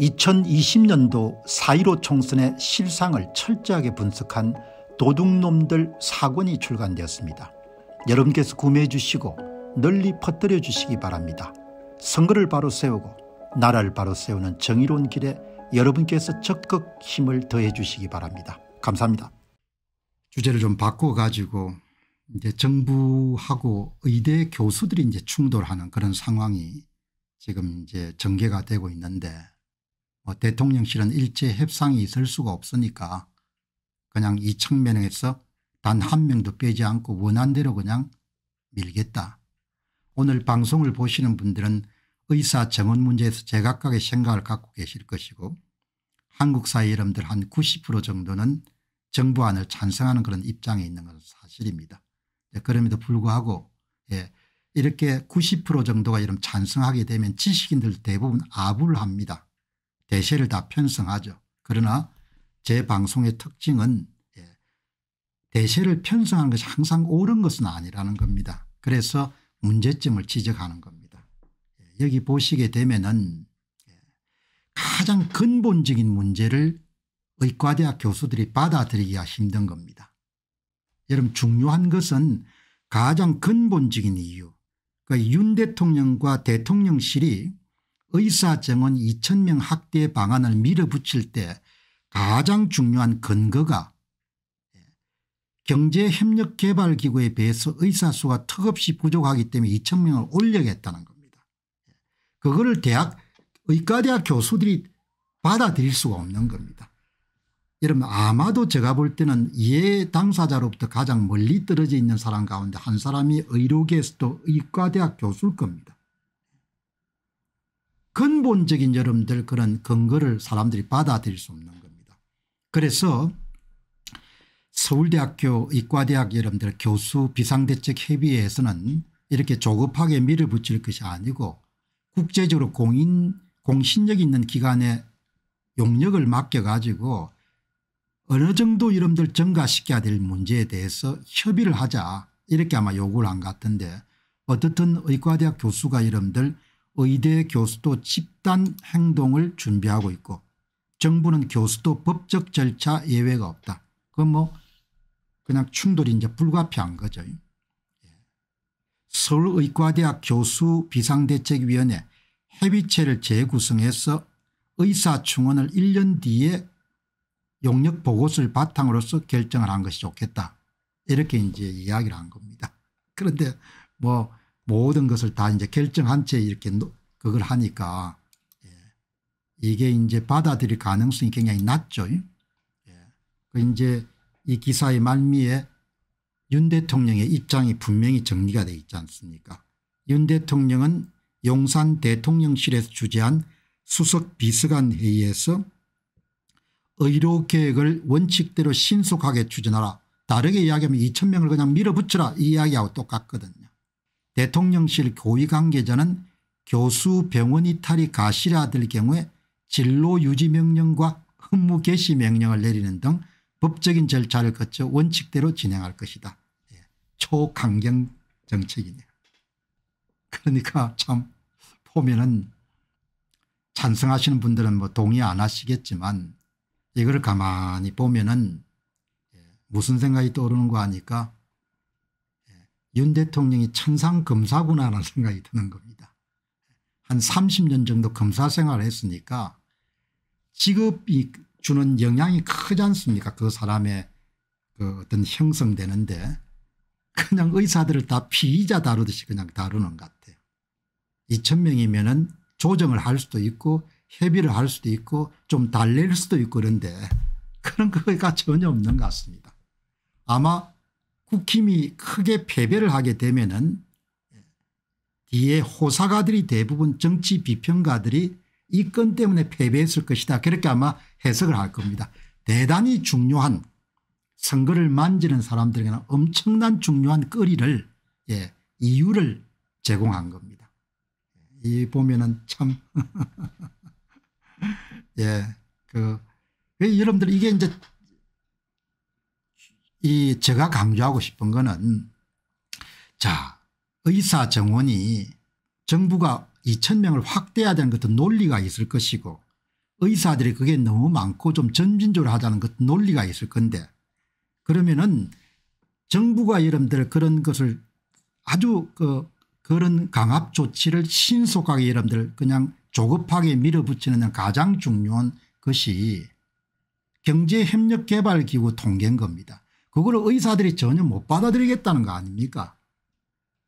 2020년도 4.15 총선의 실상을 철저하게 분석한 도둑놈들 사권이 출간되었습니다. 여러분께서 구매해 주시고 널리 퍼뜨려 주시기 바랍니다. 선거를 바로 세우고 나라를 바로 세우는 정의로운 길에 여러분께서 적극 힘을 더해 주시기 바랍니다. 감사합니다. 주제를 좀 바꿔가지고 이제 정부하고 의대 교수들이 이제 충돌하는 그런 상황이 지금 이제 전개가 되고 있는데 어, 대통령실은 일제 협상이 있을 수가 없으니까 그냥 이 청면에서 단 한 명도 빼지 않고 원한 대로 그냥 밀겠다. 오늘 방송을 보시는 분들은 의사 정원 문제에서 제각각의 생각을 갖고 계실 것이고 한국 사회 여러분들 한 90% 정도는 정부안을 찬성하는 그런 입장에 있는 것은 사실입니다. 예, 그럼에도 불구하고 예, 이렇게 90% 정도가 이런 찬성하게 되면 지식인들 대부분 아부를 합니다. 대세를 다 편성하죠. 그러나 제 방송의 특징은 예, 대세를 편성하는 것이 항상 옳은 것은 아니라는 겁니다. 그래서 문제점을 지적하는 겁니다. 예, 여기 보시게 되면은 예, 가장 근본적인 문제를 의과대학 교수들이 받아들이기가 힘든 겁니다. 여러분 중요한 것은 가장 근본적인 이유 그윤 러니까 대통령과 대통령실이 의사 정원 2천명 학대 방안을 밀어붙일 때 가장 중요한 근거가 경제협력개발기구에 비해서 의사수가 턱없이 부족하기 때문에 2천명을 올려겠다는 야 겁니다. 그거를 대학 의과대학 교수들이 받아들일 수가 없는 겁니다. 여러분 아마도 제가 볼 때는 이해 당사자로부터 가장 멀리 떨어져 있는 사람 가운데 한 사람이 의료계에서도 의과대학 교수일 겁니다. 근본적인 여러분들 그런 근거를 사람들이 받아들일 수 없는 겁니다. 그래서 서울대학교 이과대학 여러분들 교수 비상대책협의회에서는 이렇게 조급하게 밀어붙일 것이 아니고 국제적으로 공인 공신력 있는 기관에 용역을 맡겨가지고 어느 정도 여러들 증가시켜야 될 문제에 대해서 협의를 하자 이렇게 아마 요구를 한 것 같은데 어떻든 의과대학 교수가 여러들 의대 교수도 집단 행동을 준비하고 있고 정부는 교수도 법적 절차 예외가 없다. 그건 뭐 그냥 충돌이 이제 불가피한 거죠. 예. 서울의과대학 교수 비상대책위원회 협의체를 재구성해서 의사충원을 1년 뒤에 용역 보고서를 바탕으로서 결정을 한 것이 좋겠다. 이렇게 이제 이야기를 한 겁니다. 그런데 뭐 모든 것을 다 이제 결정한 채 이렇게 그걸 하니까 예. 이게 이제 받아들일 가능성이 굉장히 낮죠. 예. 그 이제 이 기사의 말미에 윤 대통령의 입장이 분명히 정리가 돼 있지 않습니까 윤 대통령은 용산 대통령실에서 주재한 수석 비서관 회의에서 의료계획을 원칙대로 신속하게 추진하라 다르게 이야기하면 2천 명을 그냥 밀어붙여라 이 이야기하고 똑같거든요. 대통령실 고위 관계자는 교수 병원 이탈이 가시라될 경우에 진로 유지 명령과 업무 개시 명령을 내리는 등 법적인 절차를 거쳐 원칙대로 진행할 것이다. 예. 초강경 정책이네요. 그러니까 참 보면은 찬성하시는 분들은 뭐 동의 안 하시겠지만 이걸 가만히 보면은 예, 무슨 생각이 떠오르는 거 아니까 윤 대통령이 천상 검사구나라는 생각이 드는 겁니다. 한 30년 정도 검사 생활을 했으니까 직업이 주는 영향이 크지 않습니까 그 사람의 그 어떤 형성되는데 그냥 의사들을 다 피의자 다루듯이 그냥 다루는 것 같아요. 2천명이면 은 조정을 할 수도 있고 협의를 할 수도 있고 좀 달랠 수도 있고 그런데 그런 거가 전혀 없는 것 같습니다. 아마 국힘이 크게 패배를 하게 되면은 뒤에 호사가들이 대부분 정치 비평가들이 이 건 때문에 패배했을 것이다. 그렇게 아마 해석을 할 겁니다. 대단히 중요한 선거를 만지는 사람들에게는 엄청난 중요한 거리를 예, 이유를 제공한 겁니다. 이 보면은 참 예, 그, 그 여러분들 이게 이제 이 제가 강조하고 싶은 거는 자 의사 정원이 정부가 2천명을 확대해야 되는 것도 논리가 있을 것이고 의사들이 그게 너무 많고 좀 점진적으로 하자는 것도 논리가 있을 건데 그러면은 정부가 여러분들 그런 것을 아주 그 그런 강압 조치를 신속하게 여러분들 그냥 조급하게 밀어붙이는 가장 중요한 것이 경제협력개발기구 통계인 겁니다. 그걸 의사들이 전혀 못 받아들이겠다는 거 아닙니까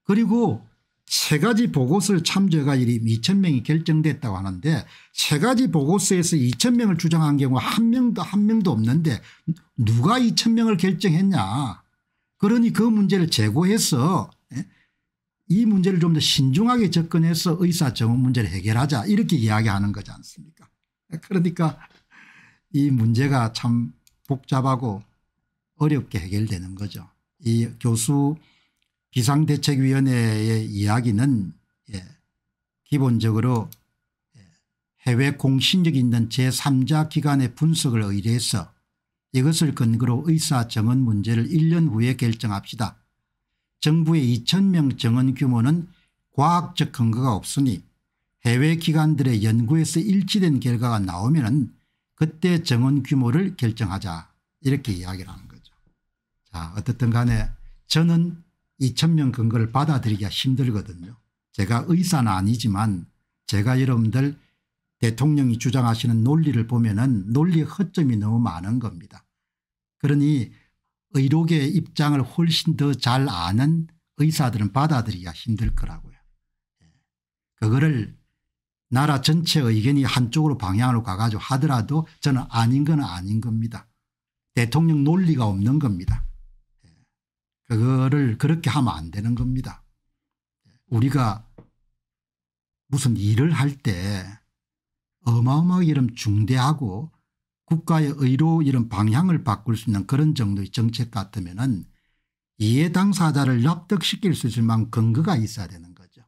그리고 세 가지 보고서를 참조가 2,000명이 결정됐다고 하는데 세 가지 보고서에서 2,000명을 주장한 경우 한 명도 한 명도 없는데 누가 2,000명을 결정했냐. 그러니 그 문제를 제고해서 예? 이 문제를 좀 더 신중하게 접근해서 의사 정원 문제를 해결하자 이렇게 이야기하는 거지 않습니까 그러니까 이 문제가 참 복잡하고 어렵게 해결되는 거죠. 이 교수 비상대책위원회의 이야기는 예, 기본적으로 예, 해외 공신력 있는 제3자 기관의 분석을 의뢰해서 이것을 근거로 의사 정원 문제를 1년 후에 결정합시다. 정부의 2천명 정원 규모는 과학적 근거가 없으니 해외 기관들의 연구에서 일치된 결과가 나오면 그때 정원 규모를 결정하자 이렇게 이야기를 하는 거예요. 자 어떻든 간에 저는 이 천명 근거를 받아들이기가 힘들거든요. 제가 의사는 아니지만 제가 여러분들 대통령이 주장하시는 논리를 보면 은 논리의 허점이 너무 많은 겁니다. 그러니 의료계의 입장을 훨씬 더 잘 아는 의사들은 받아들이기가 힘들 거라고요. 예. 그거를 나라 전체 의견이 한쪽으로 방향으로 가가지고 하더라도 저는 아닌 건 아닌 겁니다. 대통령 논리가 없는 겁니다. 그거를 그렇게 하면 안 되는 겁니다. 우리가 무슨 일을 할 때 어마어마하게 이런 중대하고 국가의 의로 이런 방향을 바꿀 수 있는 그런 정도의 정책 같으면 은 이해 당사자를 납득시킬 수 있을 만큼 근거가 있어야 되는 거죠.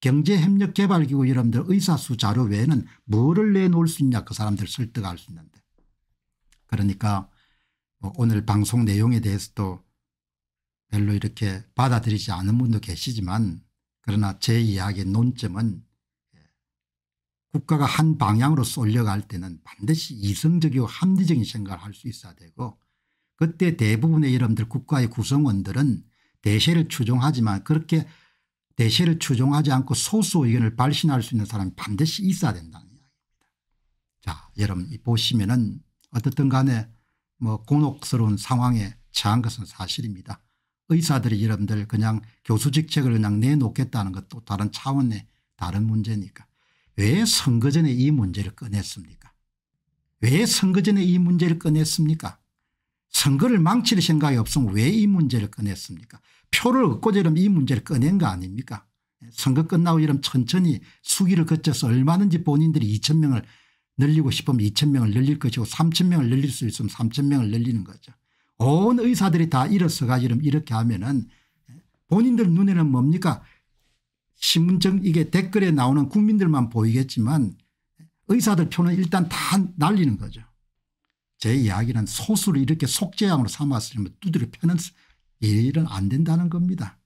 경제협력개발기구 여러분들 의사수 자료 외에는 뭐를 내놓을 수 있냐 그 사람들 설득할 수 있는데. 그러니까 뭐 오늘 방송 내용에 대해서도 별로 이렇게 받아들이지 않은 분도 계시지만 그러나 제 이야기의 논점은 국가가 한 방향으로 쏠려갈 때는 반드시 이성적이고 합리적인 생각을 할 수 있어야 되고 그때 대부분의 여러분들 국가의 구성원들은 대세를 추종하지만 그렇게 대세를 추종하지 않고 소수 의견을 발신할 수 있는 사람이 반드시 있어야 된다는 이야기입니다. 자 여러분 보시면은 어떻든 간에 뭐 곤혹스러운 상황에 처한 것은 사실입니다. 의사들이 여러분들 그냥 교수 직책을 그냥 내놓겠다는 것도 다른 차원의 다른 문제니까 왜 선거 전에 이 문제를 꺼냈습니까 왜 선거 전에 이 문제를 꺼냈습니까 선거를 망칠 생각이 없으면 왜 이 문제를 꺼냈습니까 표를 얻고자 이러면 이 문제를 꺼낸 거 아닙니까 선거 끝나고 이러면 천천히 수기를 거쳐서 얼마든지 본인들이 2천 명을 늘리고 싶으면 2천 명을 늘릴 것이고 3천 명을 늘릴 수 있으면 3천 명을 늘리는 거죠. 온 의사들이 다 일어서가 지금 이렇게 하면은 본인들 눈에는 뭡니까 신문정 이게 댓글에 나오는 국민들만 보이겠지만 의사들 표는 일단 다 날리는 거죠. 제 이야기는 소수를 이렇게 속죄양으로 삼았으면 두드려 펴는 일은 안 된다는 겁니다.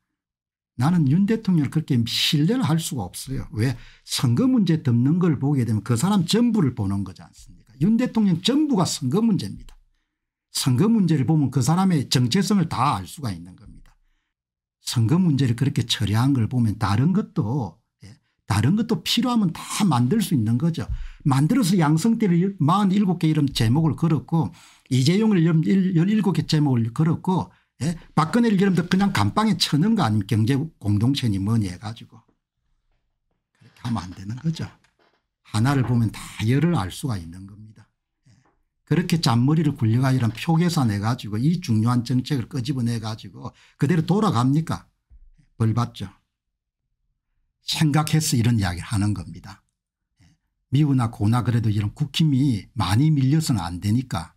나는 윤 대통령을 그렇게 신뢰를 할 수가 없어요. 왜 선거 문제 덮는 걸 보게 되면 그 사람 전부를 보는 거지 않습니까 윤 대통령 전부가 선거 문제입니다. 선거 문제를 보면 그 사람의 정체성을 다 알 수가 있는 겁니다. 선거 문제를 그렇게 처리한 걸 보면 다른 것도 예, 다른 것도 필요하면 다 만들 수 있는 거죠. 만들어서 양성태를 47개 이름 제목을 걸었고 이재용을 17개 제목을 걸었고 예? 박근혜를 이름도 그냥 감방에 쳐는 거 아닙니까 경제 공동체니 뭐니 해가지고 그렇게 하면 안 되는 거죠. 하나를 보면 다 열을 알 수가 있는 겁니다. 그렇게 잔머리를 굴려가지고 표계산해 가지고 이 중요한 정책을 끄집어내 가지고 그대로 돌아갑니까 벌 받죠. 생각해서 이런 이야기를 하는 겁니다. 미우나 고나 그래도 이런 국힘이 많이 밀려서는 안 되니까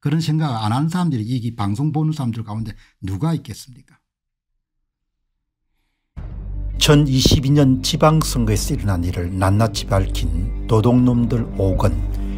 그런 생각을 안 하는 사람들이 이 방송 보는 사람들 가운데 누가 있겠습니까 2022년 지방선거에서 일어난 일을 낱낱이 밝힌 도둑놈들 5건